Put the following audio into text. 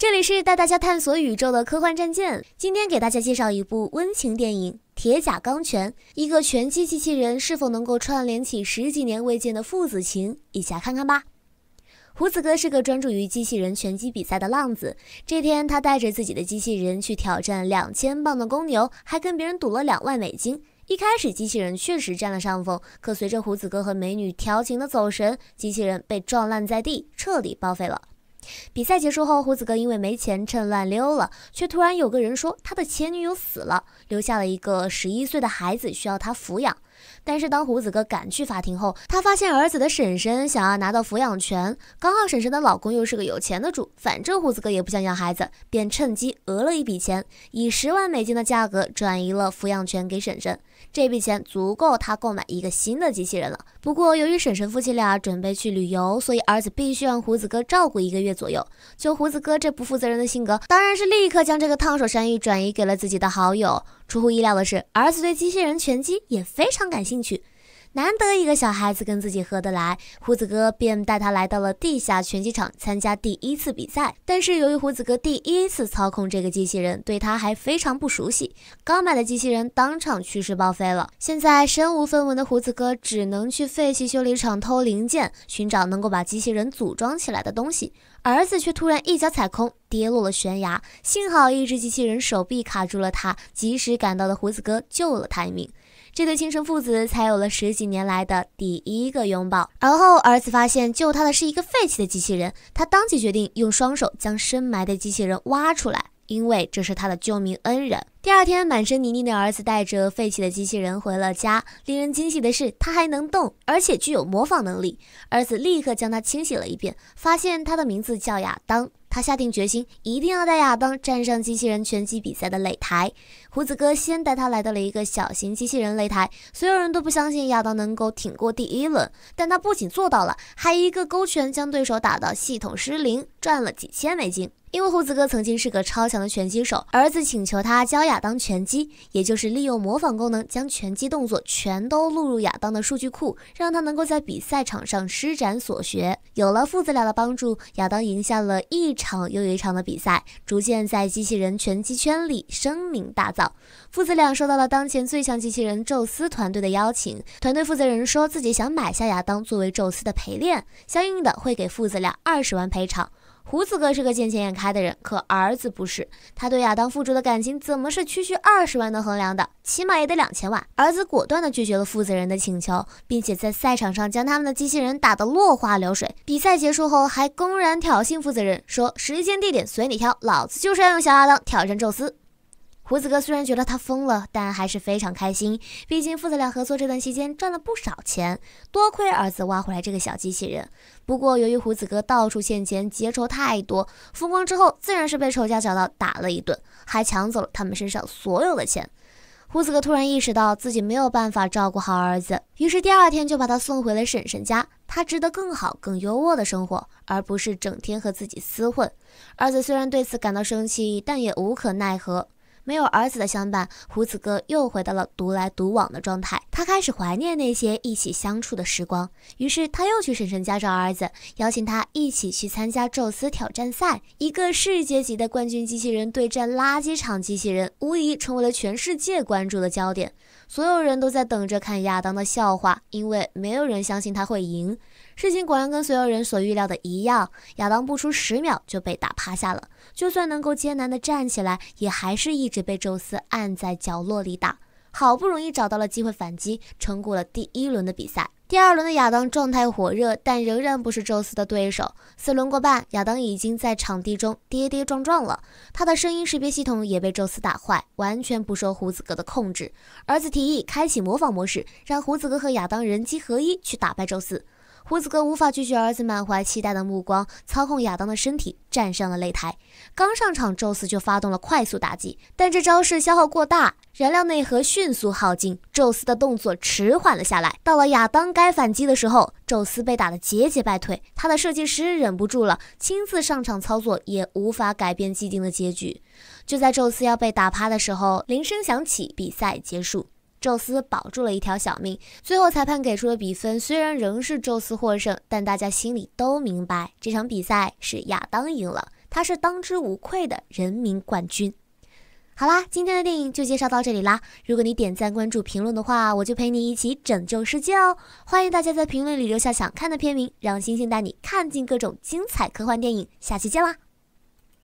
这里是带大家探索宇宙的科幻战舰。今天给大家介绍一部温情电影《铁甲钢拳》，一个拳击机器人是否能够串联起十几年未见的父子情？一起来看看吧。胡子哥是个专注于机器人拳击比赛的浪子。这天，他带着自己的机器人去挑战两千磅的公牛，还跟别人赌了两万美金。一开始，机器人确实占了上风。可随着胡子哥和美女调情的走神，机器人被撞烂在地，彻底报废了。比赛结束后，胡子哥因为没钱，趁乱溜了。却突然有个人说，他的前女友死了，留下了一个十一岁的孩子，需要他抚养。但是当胡子哥赶去法庭后，他发现儿子的婶婶想要拿到抚养权。刚好婶婶的老公又是个有钱的主，反正胡子哥也不想要孩子，便趁机讹了一笔钱，以十万美金的价格转移了抚养权给婶婶。这笔钱足够他购买一个新的机器人了。不过，由于婶婶夫妻俩准备去旅游，所以儿子必须让胡子哥照顾一个月左右。就胡子哥这不负责任的性格，当然是立刻将这个烫手山芋转移给了自己的好友。出乎意料的是，儿子对机器人拳击也非常感兴趣。难得一个小孩子跟自己合得来，胡子哥便带他来到了地下拳击场参加第一次比赛。但是由于胡子哥第一次操控这个机器人，对他还非常不熟悉，刚买的机器人当场去世报废了。现在身无分文的胡子哥只能去废弃修理厂偷零件，寻找能够把机器人组装起来的东西。儿子却突然一脚踩空，跌落了悬崖，幸好一只机器人手臂卡住了他，及时赶到的胡子哥救了他一命。这对亲生父子才有了十几年来的第一个拥抱。而后，儿子发现救他的是一个废弃的机器人，他当即决定用双手将深埋的机器人挖出来，因为这是他的救命恩人。第二天，满身泥泞的儿子带着废弃的机器人回了家。令人惊喜的是，他还能动，而且具有模仿能力。儿子立刻将他清洗了一遍，发现他的名字叫亚当。他下定决心，一定要带亚当站上机器人拳击比赛的擂台。胡子哥先带他来到了一个小型机器人擂台，所有人都不相信亚当能够挺过第一轮，但他不仅做到了，还一个勾拳将对手打到系统失灵，赚了几千美金。因为胡子哥曾经是个超强的拳击手，儿子请求他教亚当拳击，也就是利用模仿功能将拳击动作全都录入亚当的数据库，让他能够在比赛场上施展所学。有了父子俩的帮助，亚当赢下了一场又一场的比赛，逐渐在机器人拳击圈里声名大噪。父子俩收到了当前最强机器人宙斯团队的邀请，团队负责人说自己想买下亚当作为宙斯的陪练，相应的会给父子俩二十万赔偿。胡子哥是个见钱眼开的人，可儿子不是。他对亚当付出的感情怎么是区区二十万能衡量的？起码也得两千万。儿子果断地拒绝了负责人的请求，并且在赛场上将他们的机器人打得落花流水。比赛结束后，还公然挑衅负责人，说：“时间、地点随你挑，老子就是要用小亚当挑战宙斯。”胡子哥虽然觉得他疯了，但还是非常开心。毕竟父子俩合作这段期间赚了不少钱，多亏儿子挖回来这个小机器人。不过由于胡子哥到处欠钱，结仇太多，风光之后自然是被仇家找到打了一顿，还抢走了他们身上所有的钱。胡子哥突然意识到自己没有办法照顾好儿子，于是第二天就把他送回了婶婶家。他值得更好、更优渥的生活，而不是整天和自己厮混。儿子虽然对此感到生气，但也无可奈何。没有儿子的相伴，胡子哥又回到了独来独往的状态。他开始怀念那些一起相处的时光，于是他又去婶婶家找儿子，邀请他一起去参加宙斯挑战赛。一个世界级的冠军机器人对战垃圾场机器人，无疑成为了全世界关注的焦点。所有人都在等着看亚当的笑话，因为没有人相信他会赢。事情果然跟所有人所预料的一样，亚当不出十秒就被打趴下了。就算能够艰难的站起来，也还是一直被宙斯按在角落里打。好不容易找到了机会反击，撑过了第一轮的比赛。第二轮的亚当状态火热，但仍然不是宙斯的对手。四轮过半，亚当已经在场地中跌跌撞撞了。他的声音识别系统也被宙斯打坏，完全不受胡子哥的控制。儿子提议开启模仿模式，让胡子哥和亚当人机合一去打败宙斯。胡子哥无法拒绝儿子满怀期待的目光，操控亚当的身体站上了擂台。刚上场，宙斯就发动了快速打击，但这招式消耗过大，燃料内核迅速耗尽，宙斯的动作迟缓了下来。到了亚当该反击的时候，宙斯被打得节节败退。他的设计师忍不住了，亲自上场操作，也无法改变既定的结局。就在宙斯要被打趴的时候，铃声响起，比赛结束。宙斯保住了一条小命，最后裁判给出的比分虽然仍是宙斯获胜，但大家心里都明白这场比赛是亚当赢了，他是当之无愧的人民冠军。好啦，今天的电影就介绍到这里啦！如果你点赞、关注、评论的话，我就陪你一起拯救世界哦！欢迎大家在评论里留下想看的片名，让星星带你看尽各种精彩科幻电影。下期见啦！